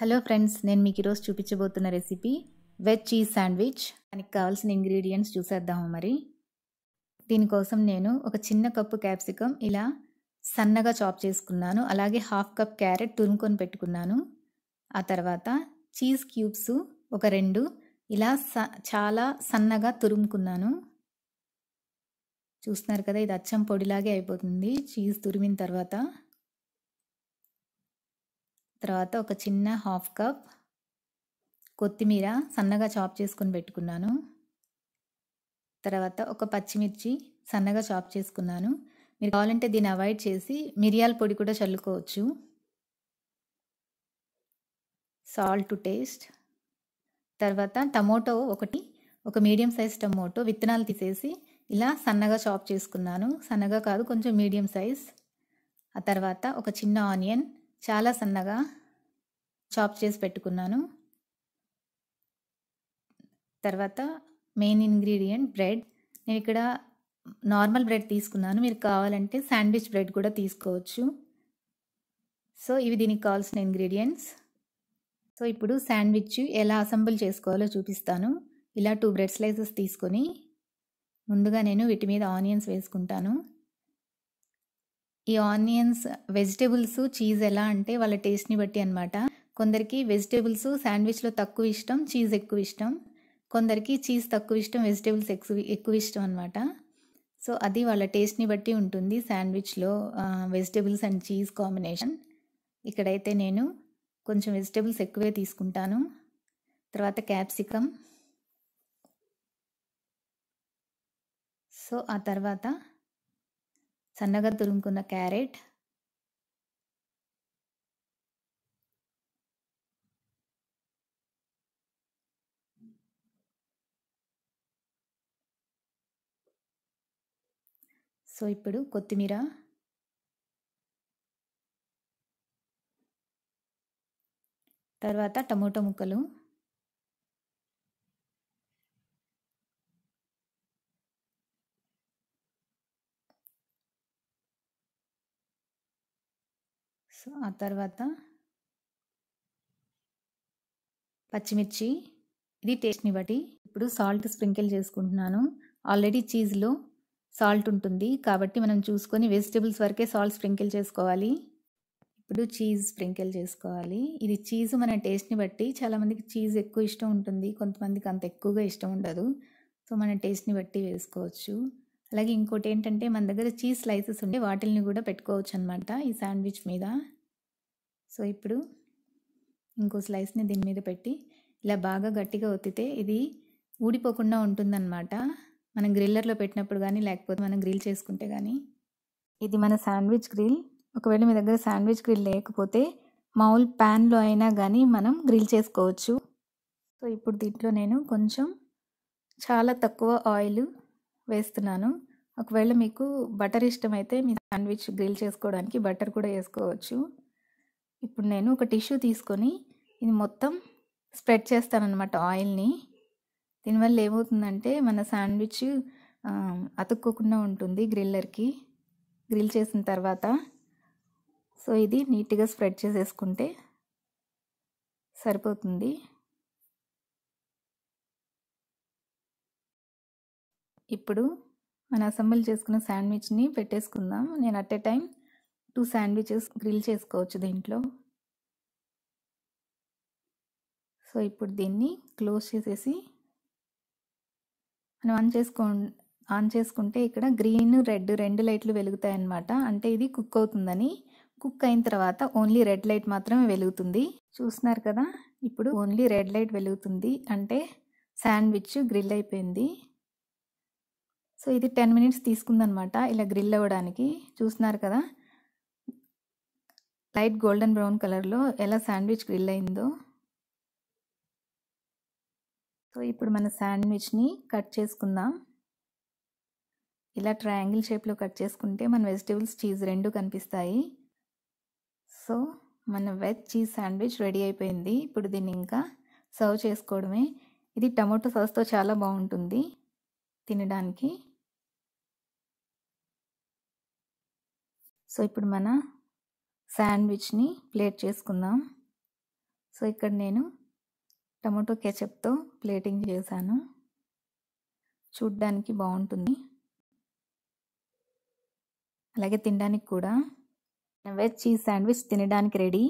hello friends నేను మీకు ఈరోజు చూపించబోతున్న రెసిపీ వెజ్ చీజ్ శాండ్విచ్ దానికి కావాల్సిన ఇంగ్రీడియంట్స్ చూసేద్దాము మరి దీనికోసం నేను ఒక చిన్న కప్పు క్యాప్సికమ్ ఇలా సన్నగా చాప్ చేసుకున్నాను అలాగే హాఫ్ కప్ క్యారెట్ తురుముకొని పెట్టుకున్నాను ఆ తర్వాత చీజ్ క్యూబ్స్ ఒక రెండు ఇలా స చాలా సన్నగా తురుముకున్నాను చూస్తున్నారు కదా ఇది అచ్చం పొడిలాగే అయిపోతుంది చీజ్ తురిమిన తర్వాత తర్వాత ఒక చిన్న హాఫ్ కప్ కొత్తిమీర సన్నగా చాప్ చేసుకుని పెట్టుకున్నాను తర్వాత ఒక పచ్చిమిర్చి సన్నగా చాప్ చేసుకున్నాను మీరు కావాలంటే దీన్ని అవాయిడ్ చేసి మిరియాల పొడి కూడా చల్లుకోవచ్చు సాల్ట్ టేస్ట్ తర్వాత టమోటో ఒకటి ఒక మీడియం సైజ్ టమోటో విత్తనాలు తీసేసి ఇలా సన్నగా చాప్ చేసుకున్నాను సన్నగా కాదు కొంచెం మీడియం సైజ్ ఆ తర్వాత ఒక చిన్న ఆనియన్ చాలా సన్నగా చాప్ చేసి పెట్టుకున్నాను తర్వాత మెయిన్ ఇంగ్రీడియంట్ బ్రెడ్ నేను ఇక్కడ నార్మల్ బ్రెడ్ తీసుకున్నాను మీరు కావాలంటే శాండ్విచ్ బ్రెడ్ కూడా తీసుకోవచ్చు సో ఇవి దీనికి కావాల్సిన ఇంగ్రీడియంట్స్ సో ఇప్పుడు శాండ్విచ్ ఎలా అసెంబుల్ చేసుకోవాలో చూపిస్తాను ఇలా టూ బ్రెడ్ స్లైసెస్ తీసుకొని ముందుగా నేను వీటి మీద ఆనియన్స్ వేసుకుంటాను ఈ ఆనియన్స్ వెజిటేబుల్స్ చీజ్ ఎలా అంటే వాళ్ళ టేస్ట్ని బట్టి అనమాట కొందరికి వెజిటేబుల్స్ శాండ్విచ్లో తక్కువ ఇష్టం చీజ్ ఎక్కువ ఇష్టం కొందరికి చీజ్ తక్కువ ఇష్టం వెజిటేబుల్స్ ఎక్కువ ఎక్కువ ఇష్టం అనమాట సో అది వాళ్ళ టేస్ట్ని బట్టి ఉంటుంది శాండ్విచ్లో వెజిటేబుల్స్ అండ్ చీజ్ కాంబినేషన్ ఇక్కడైతే నేను కొంచెం వెజిటేబుల్స్ ఎక్కువే తీసుకుంటాను తర్వాత క్యాప్సికమ్ సో ఆ తర్వాత సన్నగా తురుముకున్న క్యారెట్ సో ఇప్పుడు కొత్తిమీర తర్వాత టమోటా ముక్కలు సో ఆ తర్వాత పచ్చిమిర్చి ఇది టేస్ట్ని బట్టి ఇప్పుడు సాల్ట్ స్ప్రింకిల్ చేసుకుంటున్నాను ఆల్రెడీ చీజ్లో సాల్ట్ ఉంటుంది కాబట్టి మనం చూసుకొని వెజిటేబుల్స్ వరకే సాల్ట్ స్ప్రింకిల్ చేసుకోవాలి ఇప్పుడు చీజ్ స్ప్రింకిల్ చేసుకోవాలి ఇది చీజ్ మన టేస్ట్ని బట్టి చాలామందికి చీజ్ ఎక్కువ ఇష్టం ఉంటుంది కొంతమందికి అంత ఎక్కువగా ఇష్టం ఉండదు సో మన టేస్ట్ని బట్టి వేసుకోవచ్చు అలాగే ఇంకోటి ఏంటంటే మన దగ్గర చీజ్ స్లైసెస్ ఉండే వాటిల్ని కూడా పెట్టుకోవచ్చు అనమాట ఈ శాండ్విచ్ మీద సో ఇప్పుడు ఇంకో స్లైస్ని దీని మీద పెట్టి ఇలా బాగా గట్టిగా ఒత్తితే ఇది ఊడిపోకుండా ఉంటుందన్నమాట మనం గ్రిల్లర్లో పెట్టినప్పుడు కానీ లేకపోతే మనం గ్రిల్ చేసుకుంటే కానీ ఇది మన శాండ్విచ్ గ్రిల్ ఒకవేళ మీ దగ్గర శాండ్విచ్ గ్రిల్ లేకపోతే మామూలు ప్యాన్లో అయినా కానీ మనం గ్రిల్ చేసుకోవచ్చు సో ఇప్పుడు దీంట్లో నేను కొంచెం చాలా తక్కువ ఆయిల్ వేస్తున్నాను ఒకవేళ మీకు బటర్ ఇష్టమైతే మీ శాండ్విచ్ గ్రిల్ చేసుకోవడానికి బటర్ కూడా వేసుకోవచ్చు ఇప్పుడు నేను ఒక టిష్యూ తీసుకొని ఇది మొత్తం స్ప్రెడ్ చేస్తానన్నమాట ఆయిల్ని దీనివల్ల ఏమవుతుందంటే మన శాండ్విచ్ అతుక్కోకుండా ఉంటుంది గ్రిల్లర్కి గ్రిల్ చేసిన తర్వాత సో ఇది నీట్గా స్ప్రెడ్ చేసేసుకుంటే సరిపోతుంది ఇప్పుడు మనం అసెంబుల్ చేసుకున్న శాండ్విచ్ని పెట్టేసుకుందాం నేను at a time two sandwiches grill చేసుకోవచ్చు దీంట్లో సో ఇప్పుడు దీన్ని క్లోజ్ చేసేసి మనం ఆన్ చేసుకో ఆన్ చేసుకుంటే ఇక్కడ గ్రీన్ రెడ్ రెండు లైట్లు వెలుగుతాయన్నమాట అంటే ఇది కుక్ అవుతుందని కుక్ అయిన తర్వాత ఓన్లీ రెడ్ లైట్ మాత్రమే వెలుగుతుంది చూస్తున్నారు కదా ఇప్పుడు ఓన్లీ రెడ్ లైట్ వెలుగుతుంది అంటే శాండ్విచ్ గ్రిల్ అయిపోయింది సో ఇది టెన్ మినిట్స్ తీసుకుందనమాట ఇలా గ్రిల్ అవ్వడానికి చూస్తున్నారు కదా లైట్ గోల్డెన్ బ్రౌన్ కలర్లో ఎలా శాండ్విచ్ గ్రిల్ అయిందో సో ఇప్పుడు మన శాండ్విచ్ని కట్ చేసుకుందాం ఇలా ట్రయాంగిల్ షేప్లో కట్ చేసుకుంటే మన వెజిటేబుల్స్ చీజ్ రెండు కనిపిస్తాయి సో మన వెజ్ చీజ్ శాండ్విచ్ రెడీ అయిపోయింది ఇప్పుడు దీన్ని ఇంకా సర్వ్ చేసుకోవడమే ఇది టమాటో సాస్తో చాలా బాగుంటుంది తినడానికి సో ఇప్పుడు మన శాండ్విచ్ని ప్లేట్ చేసుకుందాం సో ఇక్కడ నేను టమాటో కెచప్తో ప్లేటింగ్ చేశాను చూడ్డానికి బాగుంటుంది అలాగే తినడానికి కూడా వెజ్ చీజ్ శాండ్విచ్ తినడానికి రెడీ